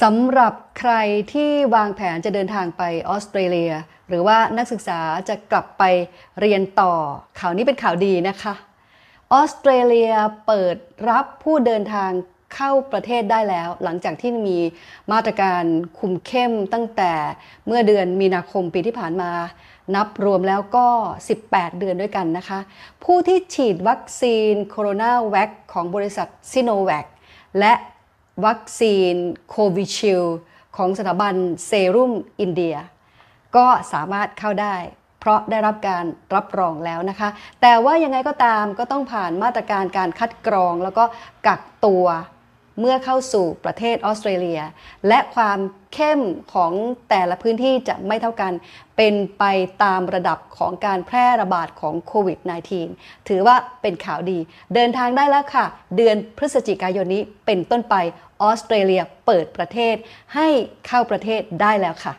สำหรับใครที่วางแผนจะเดินทางไปออสเตรเลีย หรือว่านักศึกษาจะกลับไปเรียนต่อข่าวนี้เป็นข่าวดีนะคะออสเตรเลียเปิดรับผู้เดินทางเข้าประเทศได้แล้ว หลังจากที่มีมาตรการคุมเข้มตั้งแต่เมื่อเดือนมีนาคมปีที่ผ่านมา นับรวมแล้วก็ 18 เดือนด้วยกันนะคะ ผู้ที่ฉีดวัคซีนโคโรนาแวคของบริษัทซิโนแวคและวัคซีน โควิชิล ของสถาบันเซรุ่มอินเดีย ก็สามารถเข้าได้ เพราะได้รับการรับรองแล้วนะคะ แต่ว่ายังไงก็ตามก็ต้องผ่านมาตรการการคัดกรองแล้วก็กักตัวเมื่อเข้าสู่ประเทศออสเตรเลีย และความเข้มของแต่ละพื้นที่จะไม่เท่ากัน เป็นไปตามระดับของการแพร่ระบาดของโควิด -19 ถือว่าเป็นข่าวดี เดินทางได้แล้วค่ะ เดือนพฤศจิกายนนี้เป็นต้นไปออสเตรเลียเปิดประเทศให้เข้าประเทศได้แล้วค่ะ